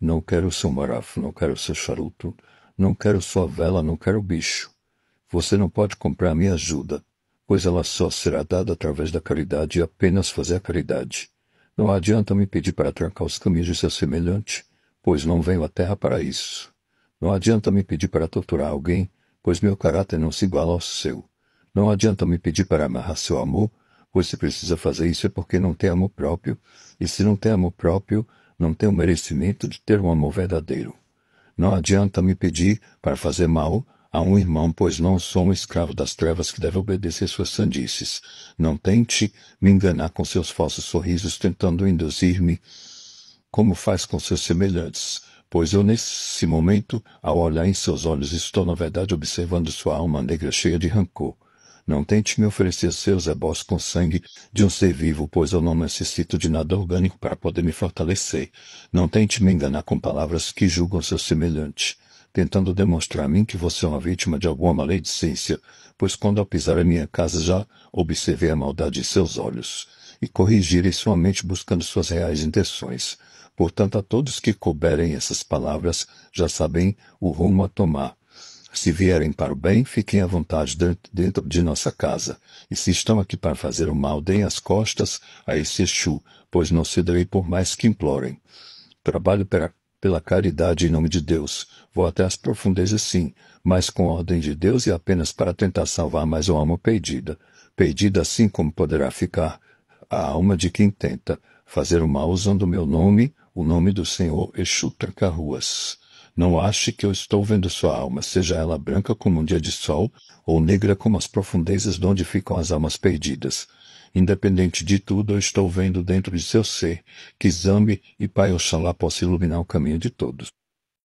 Não quero seu marafo, não quero seu charuto, não quero sua vela, não quero bicho. Você não pode comprar a minha ajuda, pois ela só será dada através da caridade e apenas fazer a caridade. Não adianta me pedir para trancar os caminhos de seu semelhante, pois não venho à terra para isso. Não adianta me pedir para torturar alguém, pois meu caráter não se iguala ao seu. Não adianta me pedir para amarrar seu amor, pois se precisa fazer isso é porque não tem amor próprio, e se não tem amor próprio, não tenho merecimento de ter um amor verdadeiro. Não adianta me pedir para fazer mal a um irmão, pois não sou um escravo das trevas que deve obedecer suas sandices. Não tente me enganar com seus falsos sorrisos, tentando induzir-me como faz com seus semelhantes, pois eu nesse momento, ao olhar em seus olhos, estou na verdade observando sua alma negra cheia de rancor. Não tente me oferecer seus ebós com sangue de um ser vivo, pois eu não necessito de nada orgânico para poder me fortalecer. Não tente me enganar com palavras que julgam seu semelhante, tentando demonstrar a mim que você é uma vítima de alguma maledicência, pois quando ao pisar a minha casa já observei a maldade em seus olhos, e corrigirei sua mente buscando suas reais intenções. Portanto, a todos que couberem essas palavras já sabem o rumo a tomar se vierem para o bem, fiquem à vontade dentro de nossa casa. E se estão aqui para fazer o mal, deem as costas a esse Exu, pois não cederei por mais que implorem. Trabalho pela, pela caridade em nome de Deus. Vou até as profundezas sim, mas com ordem de Deus e apenas para tentar salvar mais uma alma perdida. Perdida assim como poderá ficar a alma de quem tenta fazer o mal usando o meu nome, o nome do Senhor Exu Tranca-Ruas. Não ache que eu estou vendo sua alma, seja ela branca como um dia de sol ou negra como as profundezas de onde ficam as almas perdidas. Independente de tudo, eu estou vendo dentro de seu ser que Zambi e Pai Oxalá possa iluminar o caminho de todos.